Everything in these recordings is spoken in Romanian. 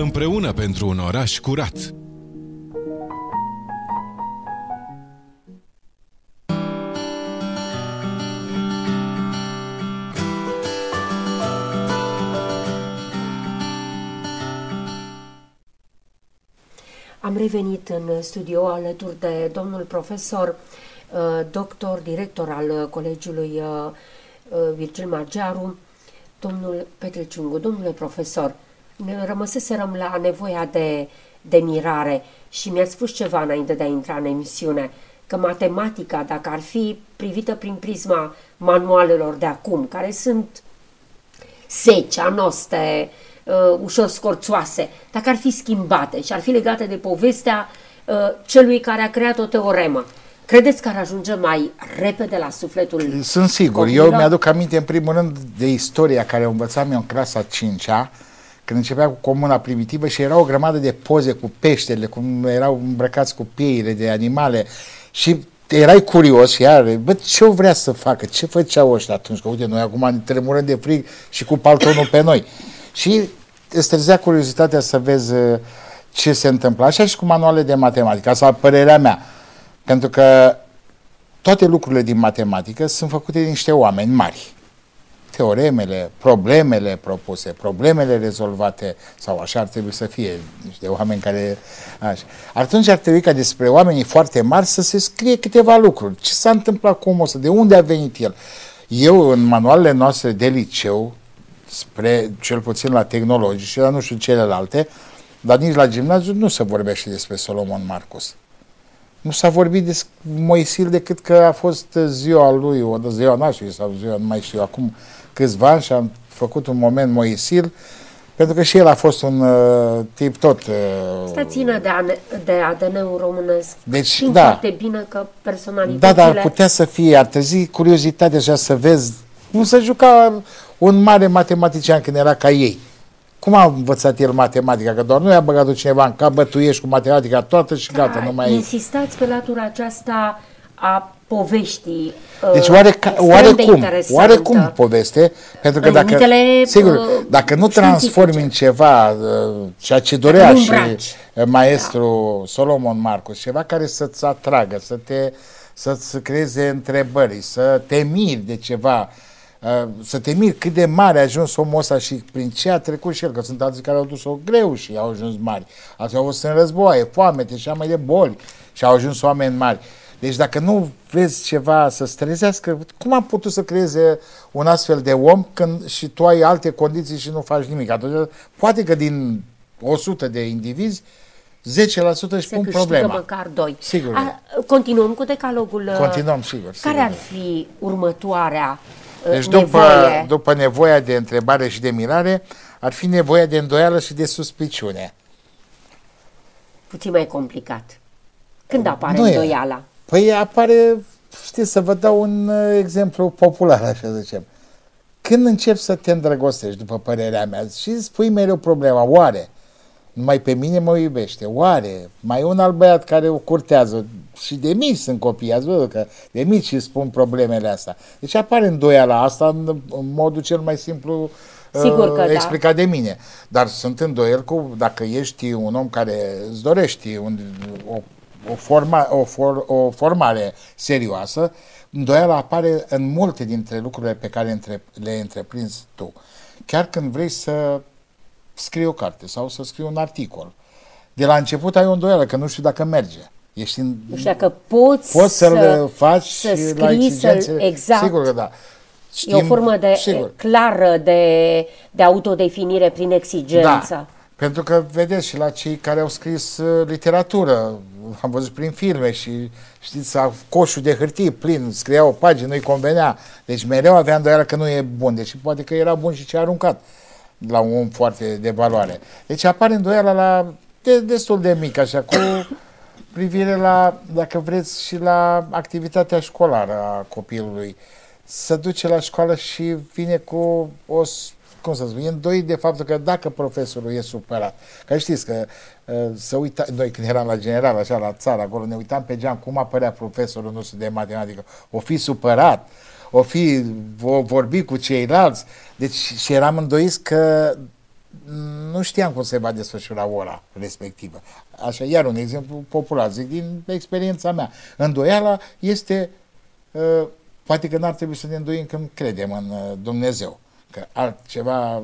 Împreună pentru un oraș curat. Am revenit în studio alături de domnul profesor, uh, doctor, director al Colegiului uh, uh, Virgil Magiaru, domnul Petre Ciungu. Domnule profesor, rămăseserăm la nevoia de, de mirare și mi-a spus ceva înainte de a intra în emisiune, că matematica, dacă ar fi privită prin prisma manualelor de acum, care sunt seci, anoste, uh, ușor scorțoase, dacă ar fi schimbate și ar fi legate de povestea uh, celui care a creat o teoremă, Credeți că ar ajunge mai repede la sufletul Sunt sigur. Copilor? Eu mi-aduc aminte, în primul rând, de istoria care o învățam eu în clasa 5-a, când începea cu comuna primitivă și era o grămadă de poze cu peștele, cum erau îmbrăcați cu pieile de animale și erai curios, iar, bă, ce vrea să facă, ce făceau ăștia atunci, că uite, noi acum ne tremurăm de frig și cu paltonul pe noi. Și îți trezea curiozitatea să vezi uh, ce se întâmplă. așa și cu manuale de matematică, asta părerea mea, pentru că toate lucrurile din matematică sunt făcute de niște oameni mari teoremele, problemele propuse, problemele rezolvate, sau așa ar trebui să fie, niște oameni care... Așa. Atunci ar trebui ca despre oamenii foarte mari să se scrie câteva lucruri. Ce s-a întâmplat cu omul ăsta? De unde a venit el? Eu, în manualele noastre de liceu, spre, cel puțin la tehnologii și la nu știu celelalte, dar nici la gimnaziu nu se vorbește despre Solomon Marcus. Nu s-a vorbit de Moisil decât că a fost ziua lui, o ziua nașului sau ziua, nu mai știu, acum câțiva ani și am făcut un moment Moisil, pentru că și el a fost un uh, tip tot... Uh, Stațină de, de ADN-ul românesc. Deci, Simt da. foarte bine că personalitățile... Da, dar putea să fie, ar trezi curiozitatea și să vezi cum să juca un mare matematician când era ca ei. Cum a învățat el matematica? Că doar nu i-a băgat-o cineva în cap, bătuiești cu matematica toată și gata, da, nu mai... Insistați pe latura aceasta a poveștii uh, Deci oare, oare cum, oare cum poveste, pentru că dacă, sigur, uh, dacă nu transformi în ceva uh, ceea ce dorea și maestru da. Solomon Marcus, ceva care să-ți atragă, să te, să-ți creeze întrebări, să te miri de ceva, uh, Ă, să te miri cât de mare a ajuns omul ăsta și prin ce a trecut și el, că sunt alții care au dus-o greu și au ajuns mari. Alții au fost în războaie, foamete și mai de boli și au ajuns oameni mari. Deci dacă nu vezi ceva să strezească, cum am putut să creeze un astfel de om când și tu ai alte condiții și nu faci nimic? Atunci, poate că din 100 de indivizi, 10% își pun problema. măcar doi. Sigur. A, continuăm cu decalogul. Continuăm, uh, sigur. Care sigur. ar fi următoarea deci după, nevoie. după nevoia de întrebare și de mirare, ar fi nevoia de îndoială și de suspiciune. Puțin mai complicat. Când apare nu îndoiala? E. Păi apare, știți, să vă dau un uh, exemplu popular, așa zicem. Când începi să te îndrăgostești, după părerea mea, și spui mereu problema, oare? numai pe mine mă iubește. Oare? Mai un alt băiat care o curtează. Și de mici sunt copii, ați văzut că de mici îi spun problemele astea. Deci apare îndoiala asta în, în modul cel mai simplu uh, Sigur că da. explicat da. de mine. Dar sunt îndoiel cu dacă ești un om care îți dorești un, o, o, forma, o, for, o formare serioasă, îndoiala apare în multe dintre lucrurile pe care le întreprinzi tu. Chiar când vrei să scrii o carte sau să scrii un articol. De la început ai o îndoială, că nu știu dacă merge. Ești în, nu știu dacă poți, poți să-l faci să scrii, la exigențe. Exact. Sigur că da. Știm, e o formă de, sigur. clară de, de autodefinire prin exigență. Da. Pentru că, vedeți, și la cei care au scris uh, literatură, am văzut prin filme și, știți, coșul de hârtie plin, scria o pagină, nu-i convenea. Deci mereu avea îndoială că nu e bun, deși poate că era bun și ce a aruncat. Uh, la un om foarte de valoare. Deci apare îndoiala la, de, destul de mică, așa, cu privire la, dacă vreți, și la activitatea școlară a copilului. Să duce la școală și vine cu o cum să spun, îndoi de faptul că dacă profesorul e supărat, că știți că ă, să uita, noi când eram la general, așa, la țară, acolo, ne uitam pe geam cum apărea profesorul nostru de matematică. O fi supărat o fi o vorbi cu ceilalți. Deci și eram îndoiți că nu știam cum se va desfășura ora respectivă. Așa, iar un exemplu popular, zic, din experiența mea. Îndoiala este, ă, poate că n-ar trebui să ne îndoim când credem în ă, Dumnezeu, că altceva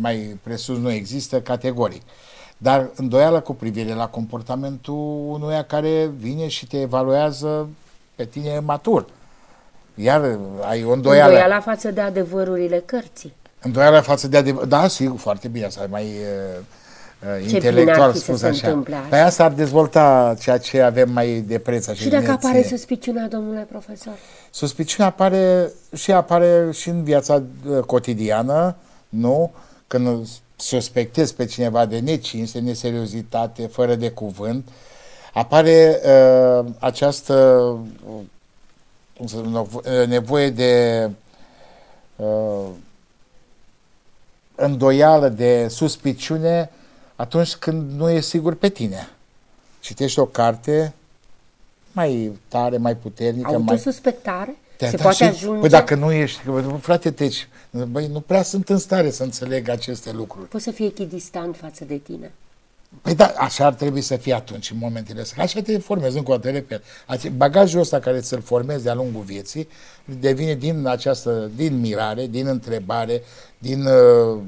mai presus nu există categoric dar îndoială cu privire la comportamentul unuia care vine și te evaluează pe tine matur iar ai o îndoială. Îndoiala față de adevărurile cărții. Îndoiala față de adevăr... Da, sigur, foarte bine, asta mai uh, ce intelectual spus să așa. Păi asta ar dezvolta ceea ce avem mai de preț. Și dacă apare suspiciunea, domnule profesor? Suspiciunea apare și apare și în viața uh, cotidiană, nu? Când suspectezi pe cineva de necinste, neseriozitate, fără de cuvânt, apare uh, această cum să spun, nevoie de uh, îndoială, de suspiciune atunci când nu e sigur pe tine. Citești o carte mai tare, mai puternică. Mai... suspectare? Da, se da, poate și, ajunge... Păi dacă nu ești, frate, deci, băi, nu prea sunt în stare să înțeleg aceste lucruri. Poți să fii echidistant față de tine. Păi da, așa ar trebui să fie atunci, în momentele astea. Așa te formezi, încă o dată, repet. Bagajul ăsta care ți-l formezi de-a lungul vieții devine din această, din mirare, din întrebare, din uh,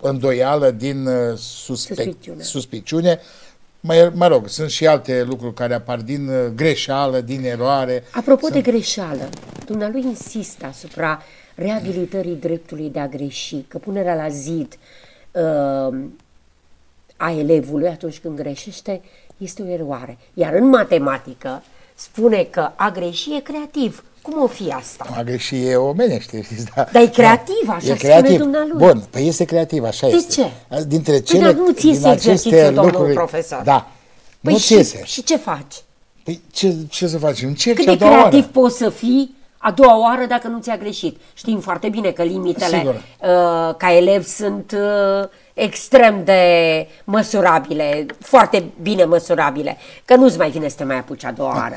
îndoială, din uh, suspect, suspiciune. suspiciune. Mă, mă rog, sunt și alte lucruri care apar din uh, greșeală, din eroare. Apropo sunt... de greșeală, dumnealui insistă asupra reabilitării dreptului de a greși, că punerea la zid... Uh, a elevului atunci când greșește este o eroare. Iar în matematică spune că a greși e creativ. Cum o fi asta? A greși e omenește, știți, da. Dar e da. creativ, așa e creativ. spune dumnealui. Bun, păi este creativ, așa de este. De ce? Dintre păi cele, păi, dar nu ți iese exercițiul, domnul profesor. Da. Păi nu și, iese. și ce faci? Păi ce, ce să faci? Încerci Cât de creativ poți să fii a doua oară dacă nu ți-a greșit? Știm foarte bine că limitele Sigur. uh, ca elev sunt... Uh, extrem de măsurabile, foarte bine măsurabile, că nu-ți mai vine să te mai apuci a doua da. oară.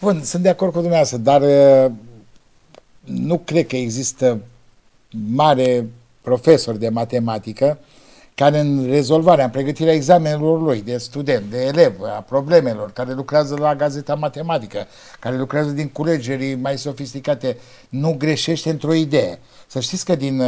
Bun, sunt de acord cu dumneavoastră, dar nu cred că există mare profesor de matematică care în rezolvarea, în pregătirea examenelor lui de student, de elev, a problemelor, care lucrează la gazeta matematică, care lucrează din culegerii mai sofisticate, nu greșește într-o idee. Să știți că din,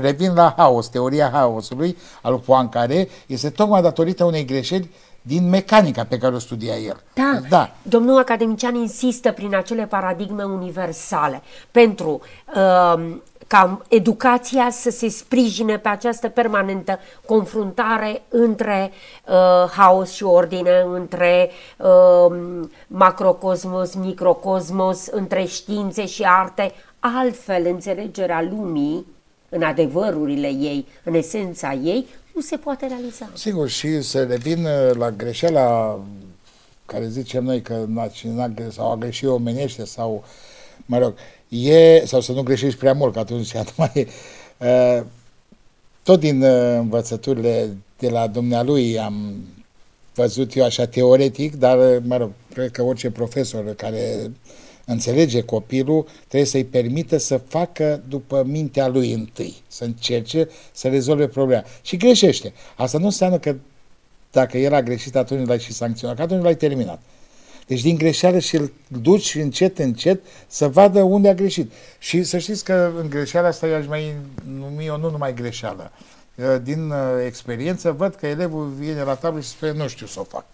revin la haos, teoria haosului al lui Poincaré, este tocmai datorită unei greșeli din mecanica pe care o studia el. Da, da. domnul academician insistă prin acele paradigme universale pentru uh, ca educația să se sprijine pe această permanentă confruntare între uh, haos și ordine, între uh, macrocosmos, microcosmos, între științe și arte, altfel înțelegerea lumii în adevărurile ei, în esența ei, nu se poate realiza. Sigur, și să revin uh, la greșeala care zicem noi că național sau a greșit omenește sau, mă rog, e, sau să nu greșești prea mult, că atunci mai uh, tot din uh, învățăturile de la dumnealui am văzut eu așa teoretic, dar, uh, mă rog, cred că orice profesor care înțelege copilul, trebuie să-i permită să facă după mintea lui întâi, să încerce să rezolve problema. Și greșește. Asta nu înseamnă că dacă el a greșit, atunci l-ai și sancționat, că atunci l-ai terminat. Deci din greșeală și îl duci încet, încet să vadă unde a greșit. Și să știți că în greșeala asta eu aș mai numi o nu numai greșeală. Uh, din uh, experiență văd că elevul vine la tablă și spune nu știu să o fac.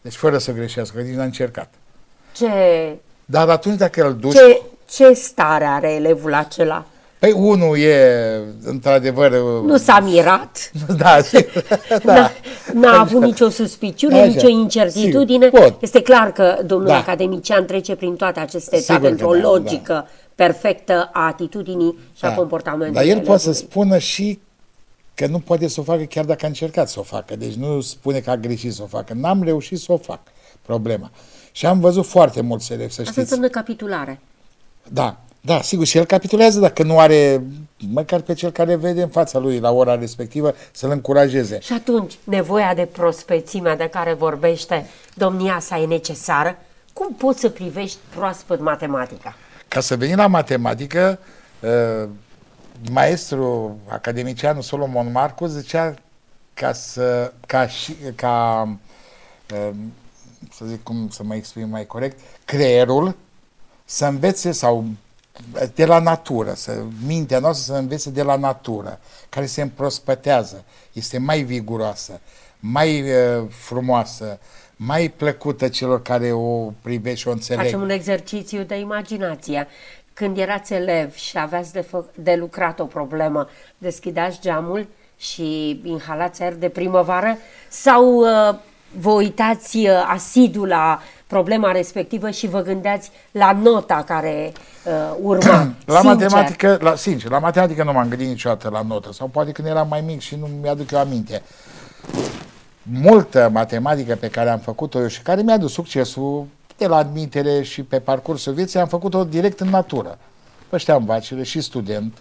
Deci fără să greșească, că nici n-a încercat. Ce... Dar atunci dacă îl duci... Ce, ce stare are elevul acela? Păi unul e, într-adevăr... Nu uh, s-a mirat. Da, da. N-a avut nicio suspiciune, da, nicio incertitudine. Sigur, este clar că domnul da. academician trece prin toate aceste etape într-o da, da. logică da. perfectă a atitudinii și da. a comportamentului. Dar el poate să spună și că nu poate să o facă chiar dacă a încercat să o facă. Deci nu spune că a greșit să o facă. N-am reușit să o fac. Problema. Și am văzut foarte mulți elevi, să știți. Asta înseamnă capitulare. Da, da, sigur, și el capitulează dacă nu are măcar pe cel care vede în fața lui la ora respectivă să-l încurajeze. Și atunci, nevoia de prospețimea de care vorbește domnia sa e necesară? Cum poți să privești proaspăt matematica? Ca să venim la matematică, ă, maestru academicianul Solomon Marcus, zicea ca să, ca, și, ca ă, să zic cum să mă exprim mai corect, creierul să învețe sau de la natură, să, mintea noastră să învețe de la natură, care se împrospătează, este mai viguroasă, mai uh, frumoasă, mai plăcută celor care o privește și o înțeleg. Facem un exercițiu de imaginație. Când erați elev și aveați de, de lucrat o problemă, deschideați geamul și inhalați aer de primăvară sau uh, vă uitați uh, asidul la problema respectivă și vă gândeați la nota care uh, urma. la sincer. matematică, la, sincer, la matematică nu m-am gândit niciodată la notă, sau poate când eram mai mic și nu mi-aduc eu aminte. Multă matematică pe care am făcut-o eu și care mi-a dus succesul de la admitere și pe parcursul vieții, am făcut-o direct în natură. Păi știam vacile și student,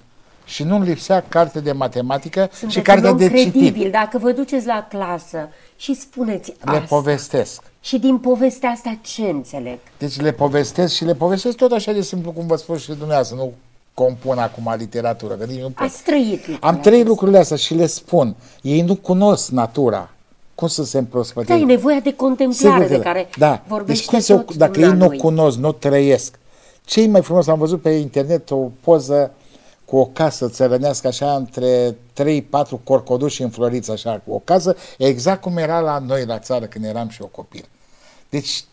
și nu-mi lipsea carte de matematică Sunt și carte de credibil. citit. Dacă vă duceți la clasă și spuneți le asta. Le povestesc. Și din povestea asta ce înțeleg? Deci le povestesc și le povestesc tot așa de simplu cum vă spun și dumneavoastră, nu compun acum literatură. Că nici nu pot. Ați trăit Am trei lucrurile astea și le spun. Ei nu cunosc natura. Cum să se împrospătească? Da, e nevoia de contemplare Sigur, de da. care da. vorbește deci, cum se, Dacă ei nu noi. cunosc, nu trăiesc. Cei mai frumos, am văzut pe internet o poză uh, cu o casă țărănească așa între 3-4 corcoduși în Floriță, așa, cu o casă exact cum era la noi la țară când eram și eu copil. Deci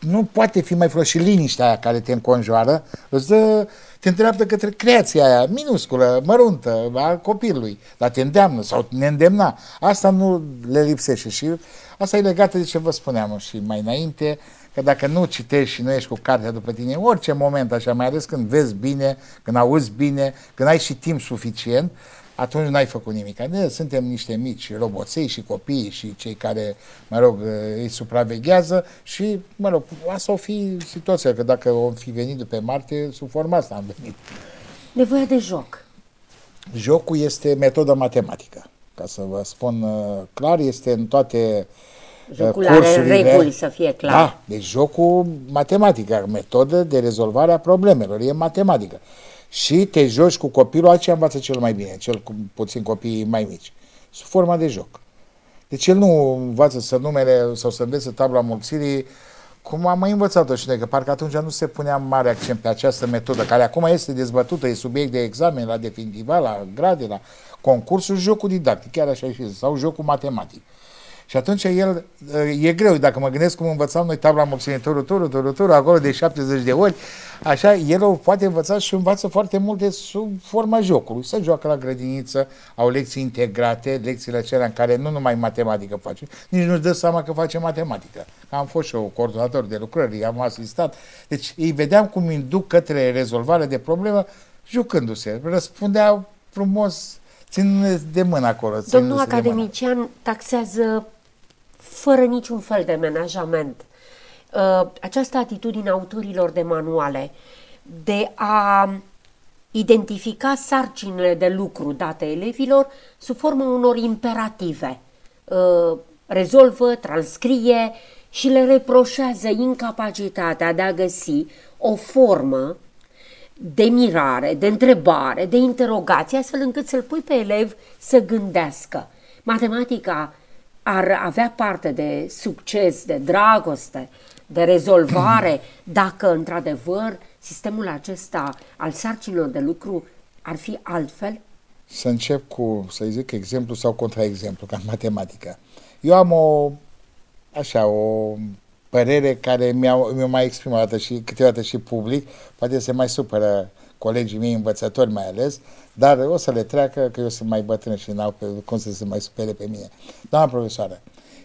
nu poate fi mai frumos și liniștea aia care te înconjoară, îți dă, te îndreaptă către creația aia minusculă, măruntă, a copilului, dar te îndeamnă sau ne îndemna. Asta nu le lipsește și asta e legată de ce vă spuneam și mai înainte, că dacă nu citești și nu ești cu cartea după tine, în orice moment așa, mai ales când vezi bine, când auzi bine, când ai și timp suficient, atunci n-ai făcut nimic. Ne, adică suntem niște mici roboței și copii și cei care, mă rog, îi supraveghează și, mă rog, asta o fi situația, că dacă o fi venit de pe Marte, sub forma asta am venit. Nevoia de joc. Jocul este metoda matematică. Ca să vă spun uh, clar, este în toate uh, Jocul are reguli, să fie clar. Da, deci jocul matematică, metodă de rezolvare a problemelor, e matematică și te joci cu copilul, aceea învață cel mai bine, cel cu puțin copii mai mici, sub forma de joc. Deci el nu învață să numere sau să învețe tabla mulțirii, cum am mai învățat-o și noi, că parcă atunci nu se punea mare accent pe această metodă, care acum este dezbătută, e subiect de examen la definitiva, la grade, la concursul, jocul didactic, chiar așa și sau jocul matematic. Și atunci el, e greu, dacă mă gândesc cum învățam noi tabla moxinitorul, turul, turul, turul, acolo de 70 de ori, așa, el o poate învăța și învață foarte multe sub forma jocului. să joacă la grădiniță, au lecții integrate, lecțiile acelea în care nu numai matematică face, nici nu-și dă seama că face matematică. Am fost și eu coordonator de lucrări, am asistat. Deci îi vedeam cum induc către rezolvare de problemă jucându-se. Răspundea frumos, țin de mână acolo. Domnul academician mână. taxează fără niciun fel de menajament. Uh, această atitudine autorilor de manuale de a identifica sarcinile de lucru date elevilor sub formă unor imperative. Uh, rezolvă, transcrie și le reproșează incapacitatea de a găsi o formă de mirare, de întrebare, de interogație, astfel încât să-l pui pe elev să gândească. Matematica ar avea parte de succes, de dragoste, de rezolvare, dacă într-adevăr sistemul acesta al sarcinilor de lucru ar fi altfel? Să încep cu, să zic, exemplu sau contraexemplu, ca în matematică. Eu am o, așa, o părere care mi-a, mi mai exprimat și câteodată și public, poate se mai supără colegii mei învățători mai ales, dar o să le treacă că eu sunt mai bătrân și n-au cum să se mai supere pe mine. Doamna profesoară,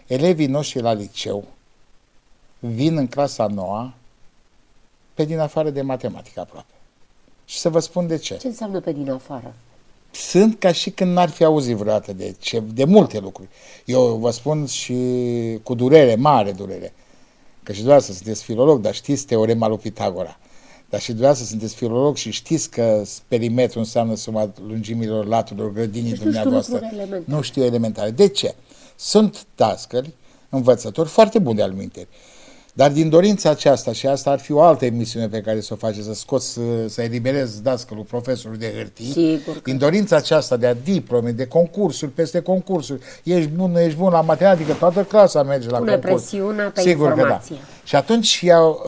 elevii noștri la liceu vin în clasa noua pe din afară de matematică aproape. Și să vă spun de ce. Ce înseamnă pe din afară? Sunt ca și când n-ar fi auzit vreodată de, ce, de multe lucruri. Eu vă spun și cu durere, mare durere, că și doar să sunteți filolog, dar știți teorema lui Pitagora. Dar și dumneavoastră sunteți filolog și știți că perimetrul înseamnă suma lungimilor laturilor grădinii deci dumneavoastră. Nu știu elementare. De ce? Sunt tascări, învățători foarte buni de alminteri. Dar din dorința aceasta, și asta ar fi o altă emisiune pe care să o faci, să scoți, să, să eliberezi dascălul profesorul de hârtii, Sigur că... din dorința aceasta de a diplome, de concursuri, peste concursuri, ești bun, ești bun la matematică, toată clasa merge la Pune concurs. presiunea pe Sigur informație. Că da. Și atunci eu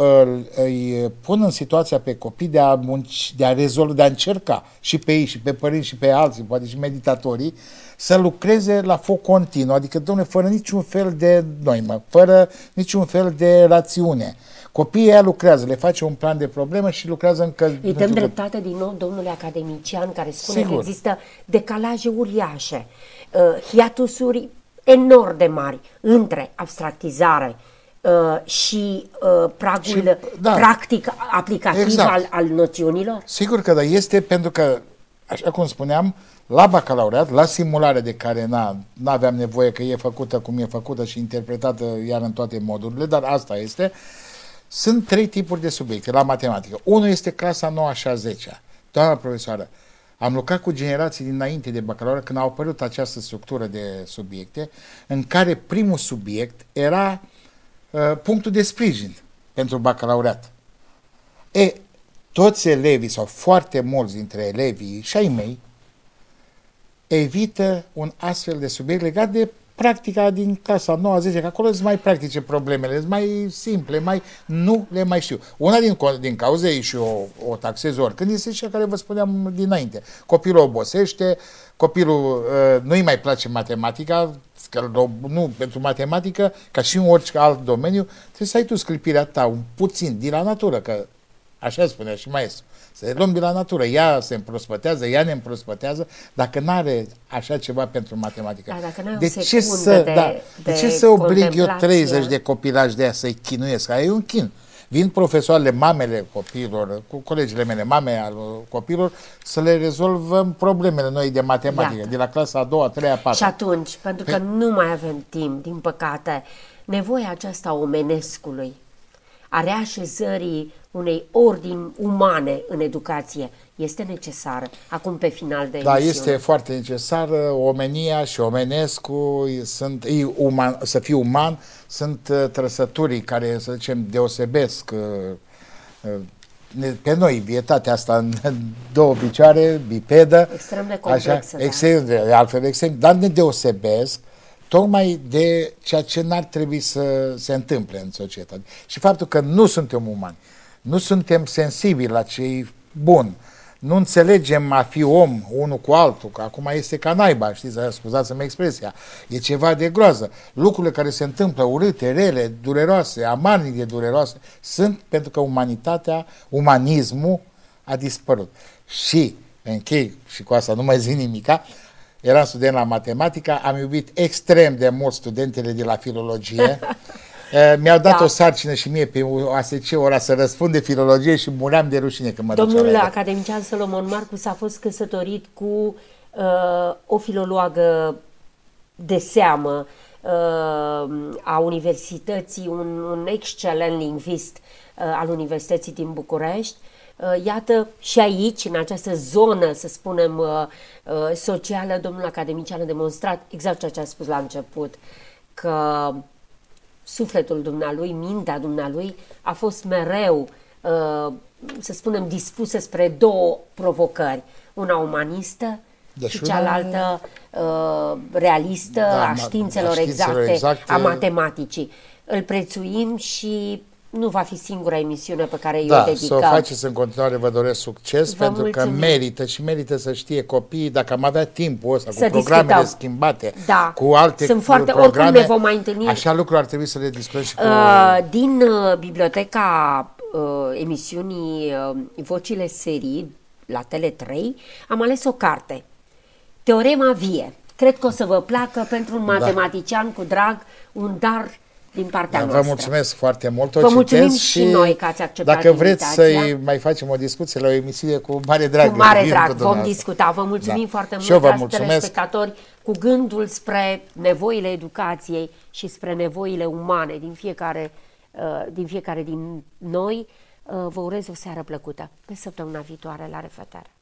îi pun în situația pe copii de a, munci, de a rezolva, de a încerca și pe ei, și pe părinți, și pe alții, poate și meditatorii, să lucreze la foc continuu, adică, domnule, fără niciun fel de noimă, fără niciun fel de rațiune. Copiii aia lucrează, le face un plan de problemă și lucrează încă... Îi dăm dreptate din nou domnului academician care spune Sigur. că există decalaje uriașe, uh, hiatusuri enorm de mari între abstractizare uh, și uh, pragul și, da. practic aplicativ exact. al, al noțiunilor? Sigur că da, este pentru că, așa cum spuneam, uh, la bacalaureat, la simulare de care nu aveam nevoie că e făcută cum e făcută și interpretată iar în toate modurile, dar asta este, sunt trei tipuri de subiecte la matematică. Unul este clasa 9 și a 10 Doamna profesoară, am lucrat cu generații dinainte de bacalaureat când au apărut această structură de subiecte în care primul subiect era uh, punctul de sprijin pentru bacalaureat. E, toți elevii sau foarte mulți dintre elevii și ai mei evită un astfel de subiect legat de practica din casa 9 10, că acolo sunt mai practice problemele, sunt mai simple, mai nu le mai știu. Una din, din cauze, și o, o taxez oricând, este cea care vă spuneam dinainte. Copilul obosește, copilul uh, nu-i mai place matematica, că nu, pentru matematică, ca și în orice alt domeniu, trebuie să ai tu sclipirea ta, un puțin, din la natură, că Așa spunea și maestru. Să luăm de la natură. Ea se împrospătează, ea ne împrospătează, dacă nu are așa ceva pentru matematică. Da, dacă de, ce să, de, da, de, de ce să oblig eu 30 de copilași de a să-i chinuiesc? Aia e un chin. Vin profesoarele, mamele copilor, cu colegile mele, mame al copilor, să le rezolvăm problemele noi de matematică, Iată. de la clasa a doua, a treia, a patra. Și atunci, pentru Pe... că nu mai avem timp, din păcate, nevoia aceasta omenescului a reașezării unei ordini umane în educație este necesară acum pe final de da, emisiune. Da, este foarte necesară. Omenia și omenescu sunt, e, uman, să fii uman sunt uh, trăsăturii care, să zicem, deosebesc uh, uh, pe noi vietatea asta în două picioare, bipedă. Extrem de complexă. Așa, da. extrem de, altfel extrem, dar ne deosebesc uh, tocmai de ceea ce n-ar trebui să se întâmple în societate. Și faptul că nu suntem umani, nu suntem sensibili la ce bun, nu înțelegem a fi om unul cu altul, că acum este ca naiba, știți, scuzați-mi expresia, e ceva de groază. Lucrurile care se întâmplă urâte, rele, dureroase, amarnic de dureroase, sunt pentru că umanitatea, umanismul a dispărut. Și, închei și cu asta nu mai zic nimica, uh, era student la matematică, am iubit extrem de mult studentele de la filologie. Eh, mi-au dat da. o sarcină și mie pe ASC ora să răspund de filologie și muream de rușine când mă Domnul academician Solomon Marcus a fost căsătorit cu uh, o filologă de seamă uh, a universității, un, un excelent lingvist uh, al Universității din București, uh, Uh, iată și aici, în această zonă, să spunem, uh, uh, socială, domnul academician a demonstrat exact ceea ce a spus la început, că sufletul dumnealui, mintea dumnealui a fost mereu, să spunem, dispusă spre două provocări, una umanistă deci și cealaltă una... realistă da, a științelor, a științelor exacte, exacte, a matematicii. Îl prețuim și nu va fi singura emisiune pe care eu da, o dedicat. să o faceți în continuare, vă doresc succes, vă pentru mulțumim. că merită și merită să știe copiii, dacă am avea timpul ăsta să cu programele discutăm. schimbate, da. cu alte Sunt foarte, programe, oricum ne vom mai întâlni. Așa lucruri ar trebui să le discutăm și cu... Uh, din uh, biblioteca uh, emisiunii uh, Vocile Serii la Tele3, am ales o carte, Teorema Vie. Cred că o să vă placă pentru un da. matematician da. cu drag, un dar din partea da, noastră. Vă mulțumesc foarte mult. O vă mulțumim și, și noi că ați acceptat Dacă vreți să mai facem o discuție la o emisiune cu mare drag. Cu mare drag, vom discuta. Vă mulțumim da. foarte mult, vă mulțumesc. cu gândul spre nevoile educației și spre nevoile umane din fiecare, uh, din, fiecare din noi. Uh, vă urez o seară plăcută. Pe săptămâna viitoare, la revedere!